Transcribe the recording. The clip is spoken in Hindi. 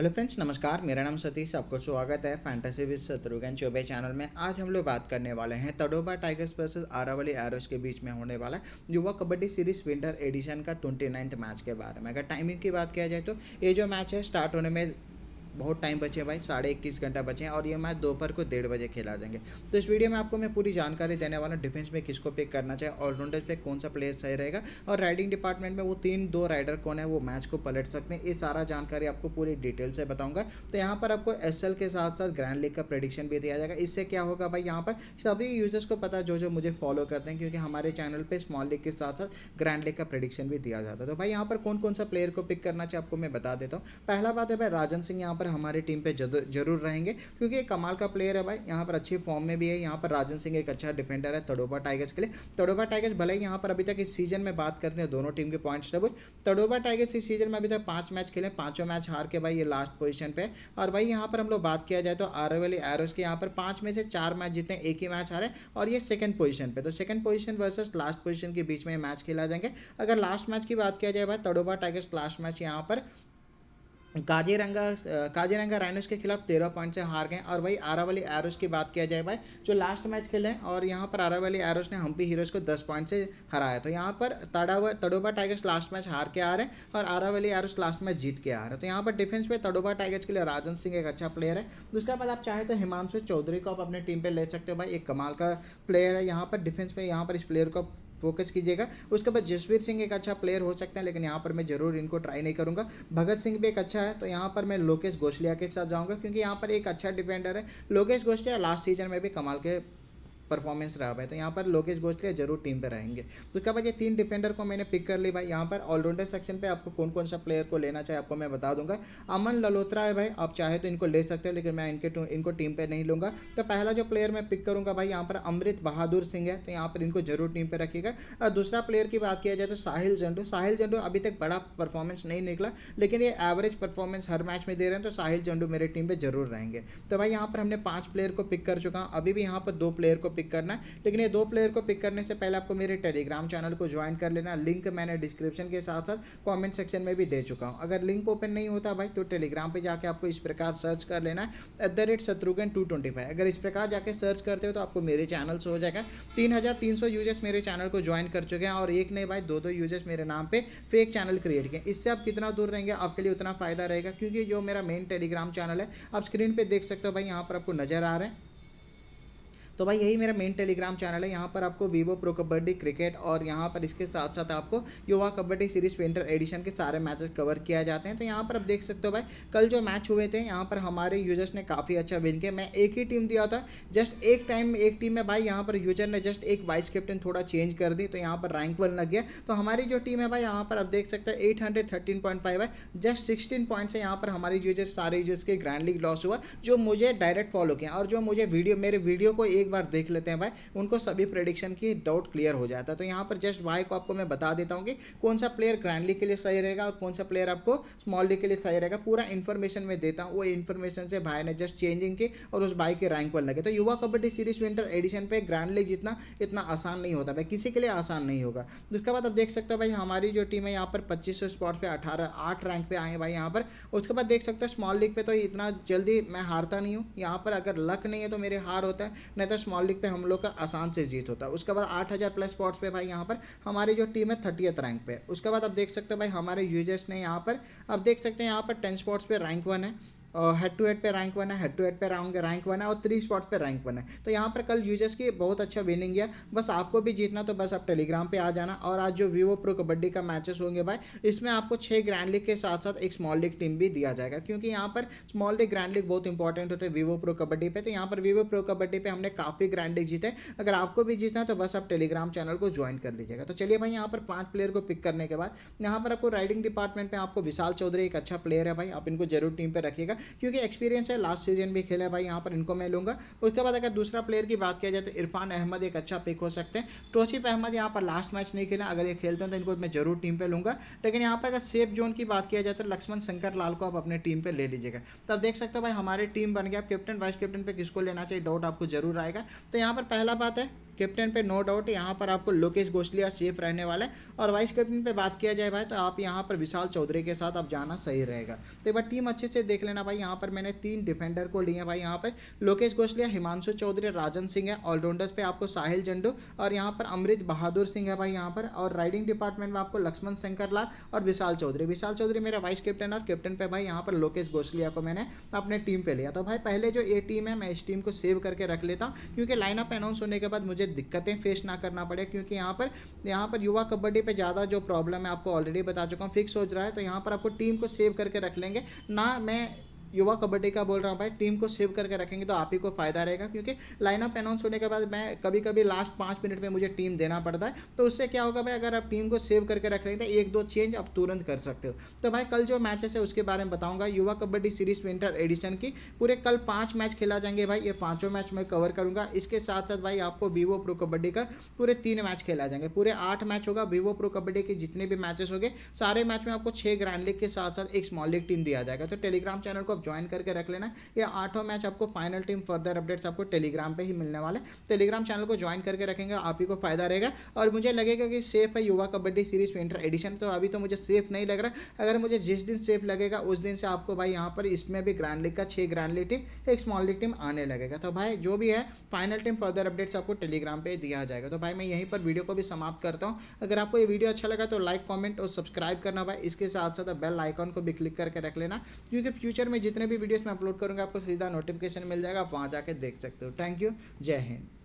हेलो फ्रेंड्स नमस्कार मेरा नाम सतीश आपको स्वागत है fantasy with Shatrughan Choubey channel में आज हम लोग बात करने वाले हैं Tadoba tigers versus Aravali arrows के बीच में होने वाला Yuva Kabaddi series winter edition का ट्वेंटी मैच के बारे में अगर टाइमिंग की बात किया जाए तो ये जो मैच है स्टार्ट होने में बहुत टाइम बचे भाई साढ़े इक्कीस घंटा बचे हैं और ये मैच दोपहर को डेढ़ बजे खेला जाएंगे तो इस वीडियो में आपको मैं पूरी जानकारी देने वाला हूँ डिफेंस में किसको पिक करना चाहिए ऑलराउंडर्स पे कौन सा प्लेयर सही रहेगा और राइडिंग डिपार्टमेंट में वो तीन दो राइडर कौन है वो मैच को पलट सकते हैं ये सारा जानकारी आपको पूरी डिटेल से बताऊँगा तो यहाँ पर आपको एस के साथ साथ ग्रैंड लीग का प्रडिक्शन भी दिया जाएगा इससे क्या होगा भाई यहाँ पर सभी यूजर्स को पता जो जो मुझे फॉलो करते हैं क्योंकि हमारे चैनल पर स्मॉल लीग के साथ साथ ग्रैंड लीग का प्रडिक्शन भी दिया जाता है तो भाई यहाँ पर कौन कौन सा प्लेयर को पिक करना चाहिए आपको मैं बता देता हूँ पहला बात है भाई राजन सिंह यहाँ पर हमारी टीम पे जरूर रहेंगे क्योंकि एक कमाल का प्लेयर है भाई यहाँ पर अच्छे फॉर्म में भी है यहाँ पर राजन सिंह एक अच्छा डिफेंडर है तड़ोबा टाइगर्स के लिए तड़ोबा टाइगर्स भले ही यहाँ पर अभी तक इस सीजन में बात करते हैं दोनों टीम के पॉइंट्स टेबल तड़ोबा टाइगर्स इस सीजन में अभी तक पाँच मैच खेले पाँचों मैच हार के भाई ये लास्ट पोजिशन पे और भाई यहाँ पर हम लोग बात किया जाए तो आर एल एरोज के यहाँ पर पाँच में से चार मैच जीते एक ही मैच हारे और ये सेकंड पोजिशन पर तो second position versus last position के बीच में मैच खेला जाएंगे अगर लास्ट मैच की बात किया जाए भाई तड़ोबा टाइगर्स लास्ट मैच यहाँ पर काजीरंगा काजीरंगा राइनस के खिलाफ तेरह पॉइंट से हार गए और वही आरावली एरोस की बात किया जाए भाई जो लास्ट मैच खेले और यहाँ पर आरावली एरोस ने हम्पी हीरोज को दस पॉइंट से हराया तो यहाँ पर Tadoba Tadoba tigers last match हार के आ रहे हैं और आरावली एरोस लास्ट मैच जीत के आ रहे हैं तो यहाँ पर डिफेंस में तड़ोबा टाइगर्स के लिए राजन सिंह एक अच्छा प्लेयर है उसके बाद आप चाहे तो हिमांशु चौधरी को आप अपने टीम पर ले सकते हो भाई एक कमाल का प्लेयर है यहाँ पर डिफेंस में यहाँ पर इस प्लेयर को फोकस कीजिएगा उसके बाद जसवीर सिंह एक अच्छा प्लेयर हो सकते हैं लेकिन यहाँ पर मैं जरूर इनको ट्राई नहीं करूँगा भगत सिंह भी एक अच्छा है तो यहाँ पर मैं लोकेश घोसलिया के साथ जाऊँगा क्योंकि यहाँ पर एक अच्छा डिफेंडर है लोकेश घोसलिया लास्ट सीजन में भी कमाल के परफॉर्मेंस रहा भाई तो यहाँ पर लोकेश गोखले जरूर टीम पे रहेंगे तो क्या भाई ये तीन डिफेंडर को मैंने पिक कर ली भाई यहाँ पर ऑलराउंडर सेक्शन पे आपको कौन कौन सा प्लेयर को लेना चाहिए आपको मैं बता दूंगा अमन ललोत्रा है भाई आप चाहे तो इनको ले सकते हो लेकिन मैं इनके इनको टीम पर नहीं लूँगा तो पहला जो प्लेयर मैं पिक करूँगा भाई यहाँ पर अमृत बहादुर सिंह है तो यहाँ पर इनको जरूर टीम पर रखिएगा और दूसरा प्लेयर की बात किया जाए तो साहिल जंडू साहिल जंडू अभी तक बड़ा परफॉर्मेंस नहीं निकला लेकिन ये एवरेज परफॉर्मेंस हर मैच में दे रहे हैं तो साहिल जंडू मेरे टीम पर जरूर रहेंगे तो भाई यहाँ पर हमने पाँच प्लेयर को पिक कर चुका अभी भी यहाँ पर दो प्लेयर को पिक करना है लेकिन ये दो प्लेयर को पिक करने से पहले आपको मेरे टेलीग्राम चैनल को ज्वाइन कर लेना लिंक मैंने डिस्क्रिप्शन के साथ साथ कॉमेंट सेक्शन में भी दे चुका हूँ अगर लिंक ओपन नहीं होता भाई तो टेलीग्राम पर जाकर आपको इस प्रकार सर्च कर लेना है एट रेट अगर इस प्रकार जाकर सर्च करते हो तो आपको मेरे चैनल से हो जाएगा तीन हज़ार तीन सौ यूजर्स मेरे चैनल को ज्वाइन कर चुके हैं और एक नहीं भाई दो दो यूजर्स मेरे नाम पे फेक चैनल क्रिएट किए इससे आप कितना दूर रहेंगे आपके लिए उतना फ़ायदा रहेगा क्योंकि जो मेरा मेन टेलीग्राम चैनल है आप स्क्रीन पर देख सकते हो भाई यहाँ पर आपको नज़र आ रहे हैं तो भाई यही मेरा मेन टेलीग्राम चैनल है यहाँ पर आपको वीवो प्रो कबड्डी क्रिकेट और यहाँ पर इसके साथ साथ आपको युवा कबड्डी सीरीज विंटर एडिशन के सारे मैचेस कवर किया जाते हैं तो यहाँ पर आप देख सकते हो भाई कल जो मैच हुए थे यहाँ पर हमारे यूजर्स ने काफ़ी अच्छा विन किया मैं एक ही टीम दिया था जस्ट एक टाइम एक टीम में भाई यहाँ पर यूजर ने जस्ट एक वाइस कैप्टन थोड़ा चेंज कर दी तो यहाँ पर रैंक वन लग गया तो हमारी जो टीम है भाई यहाँ पर आप देख सकते हो एट हंड्रेड है जस्ट सिक्सटीन पॉइंट है यहाँ पर हमारे यूजर्स सारे यूजर्स के ग्रैंड लीग लॉस हुआ जो मुझे डायरेक्ट फॉलो किया और जो मुझे वीडियो मेरे वीडियो को एक बार देख लेते हैं भाई उनको सभी प्रडिक्शन की डाउट क्लियर हो जाता है तो यहाँ पर जस्ट भाई को आपको मैं बता देता हूँ कि कौन सा प्लेयर ग्रैंडली के लिए सही रहेगा और कौन सा प्लेयर आपको स्मॉल लीग के लिए सही रहेगा पूरा इन्फॉर्मेशन मैं देता हूँ वो इन्फॉर्मेशन से भाई ने जस्ट चेंजिंग की और उस भाई के रैंक पर लगे तो Yuva Kabaddi series winter edition पर ग्रैंड लीग जितना इतना आसान नहीं होता भाई किसी के लिए आसान नहीं होगा उसके तो बाद आप देख सकते हो भाई हमारी जो टीम है यहाँ पर पच्चीस स्पॉट पर अठारह आठ रैंक पे आए भाई यहाँ पर उसके बाद देख सकते हो स्मॉल लीग पर तो इतना जल्दी मैं हारता नहीं हूँ यहाँ पर अगर लक नहीं है तो मेरे हार होता है नहीं तो था स्मॉल लीग पे हम लोग का आसान से जीत होता है उसके बाद आठ हज़ार प्लस स्पॉट्स पे भाई यहाँ पर हमारी जो टीम है थर्टियथ रैंक पे उसके बाद आप देख सकते हो भाई हमारे यूजर्स ने यहाँ पर आप देख सकते हैं यहाँ पर टेन स्पॉट्स पे रैंक वन है हेड टू हेड पे रैंक वन है हेड टू हेड पे रैंक रैंक वन है और थ्री स्पॉट्स पे रैंक वन है तो यहाँ पर कल यूजर्स की बहुत अच्छा विनिंग है बस आपको भी जीतना तो बस आप टेलीग्राम पे आ जाना और आज जो वीवो प्रो कबड्डी का मैचेस होंगे भाई इसमें आपको छः ग्रैंड लीग के साथ साथ एक स्मॉल लीग टीम भी दिया जाएगा क्योंकि यहाँ पर स्मॉल लीग ग्रैंड लीग बहुत इंपॉर्टेंट होते हैं वीवो प्रो कबड्डी पर तो यहाँ पर वीवो प्रो कबड्डी पर हमने काफ़ी ग्रैंड लीग जीते अगर आपको भी जीतना है तो बस आप टेलीग्राम चैनल को ज्वाइन कर लीजिएगा तो चलिए भाई यहाँ पर पाँच प्लेयर को पिक करने के बाद यहाँ पर आपको राइडिंग डिपार्टमेंट में आपको विशाल चौधरी एक अच्छा प्लेयर है भाई आप इनको जरूर टीम पर रखिएगा क्योंकि एक्सपीरियंस है लास्ट सीजन भी खेला है भाई यहाँ पर इनको मैं लूँगा उसके बाद अगर दूसरा प्लेयर की बात किया जाए तो इरफान अहमद एक अच्छा पिक हो सकते हैं टोशिफ अहमद यहाँ पर लास्ट मैच नहीं खेला अगर ये खेलते हैं तो इनको मैं जरूर टीम पर लूँगा लेकिन यहाँ पर अगर सेफ जोन की बात किया जाए तो लक्ष्मण शंकर लाल को आप अपने टीम पर ले लीजिएगा तो देख सकते हो भाई हमारी टीम बन गया कैप्टन वाइस कैप्टन पर किसको लेना चाहिए डाउट आपको जरूर आएगा तो यहाँ पर पहला बात है कैप्टन पे नो डाउट यहाँ पर आपको लोकेश गोसलिया सेफ रहने वाला है और वाइस कैप्टन पे बात किया जाए भाई तो आप यहाँ पर विशाल चौधरी के साथ आप जाना सही रहेगा तो एक बार टीम अच्छे से देख लेना भाई यहाँ पर मैंने तीन डिफेंडर को लिए भाई यहाँ पर लोकेश गोसलिया हिमांशु चौधरी राजन सिंह है ऑलराउंडर्स पर आपको साहिल जंडू और यहाँ पर अमृत बहादुर सिंह है भाई यहाँ पर और राइडिंग डिपार्टमेंट में आपको लक्ष्मण शंकर लाल और विशाल चौधरी विशाल चौधरी मेरा वाइस कैप्टन और कैप्टन पर भाई यहाँ पर लोकेश गोसलिया को मैंने अपने टीम पर लिया तो भाई पहले जो ए टीम है मैं इस टीम को सेव करके रख लेता हूँ क्योंकि लाइनअप अनाउंस होने के बाद मुझे दिक्कतें फेस ना करना पड़े क्योंकि यहाँ पर यहाँ पर युवा कबड्डी पर ज़्यादा जो प्रॉब्लम है आपको ऑलरेडी बता चुका हूँ फिक्स हो रहा है तो यहाँ पर आपको टीम को सेव करके रख लेंगे ना मैं युवा कबड्डी का बोल रहा हूँ भाई टीम को सेव करके रखेंगे तो आप ही को फ़ायदा रहेगा क्योंकि लाइनअप अनाउंस होने के बाद मैं कभी कभी लास्ट पाँच मिनट में मुझे टीम देना पड़ता है तो उससे क्या होगा भाई अगर आप टीम को सेव करके रख रहे हैं तो एक दो चेंज आप तुरंत कर सकते हो तो भाई कल जो मैचेस है उसके बारे में बताऊँगा युवा कबड्डी सीरीज विंटर एडिशन की पूरे कल पाँच मैच खेला जाएंगे भाई ये पाँचों मैच मैं कवर करूँगा इसके साथ साथ भाई आपको वीवो प्रो कबड्डी का पूरे तीन मैच खेला जाएंगे पूरे आठ मैच होगा वीवो प्रो कबड्डी के जितने भी मैचेस होंगे सारे मैच में आपको छः ग्रैंड लीग के साथ साथ एक स्मॉल लीग टीम दिया जाएगा तो टेलीग्राम चैनल को आप ज्वाइन करके रख लेना ये आठों मैच आपको फाइनल टीम फर्दर अपडेट्स आपको टेलीग्राम पर ही मिलने वाले टेलीग्राम चैनल को ज्वाइन करके रखेंगे आप ही को फायदा रहेगा और मुझे लगेगा कि सेफ है युवा कबड्डी सीरीज विंटर एडिशन तो अभी तो मुझे सेफ नहीं लग रहा अगर मुझे जिस दिन सेफ लगेगा उस दिन से आपको भाई यहाँ पर इसमें भी ग्रैंड लीग का छः ग्रैंड लीग टीम एक स्मॉल लीग टीम आने लगेगा तो भाई जो भी है फाइनल टीम फर्दर अपडेट्स आपको टेलीग्राम पे दिया जाएगा तो भाई मैं यहीं पर वीडियो को भी समाप्त करता हूँ अगर आपको ये वीडियो अच्छा लगा तो लाइक कॉमेंट और सब्सक्राइब करना भाई इसके साथ साथ बेल आइकॉन को भी क्लिक करके रख लेना क्योंकि फ्यूचर में जितने भी वीडियोस मैं अपलोड करूँगा आपको सीधा नोटिफिकेशन मिल जाएगा आप वहाँ जाकर देख सकते हो थैंक यू जय हिंद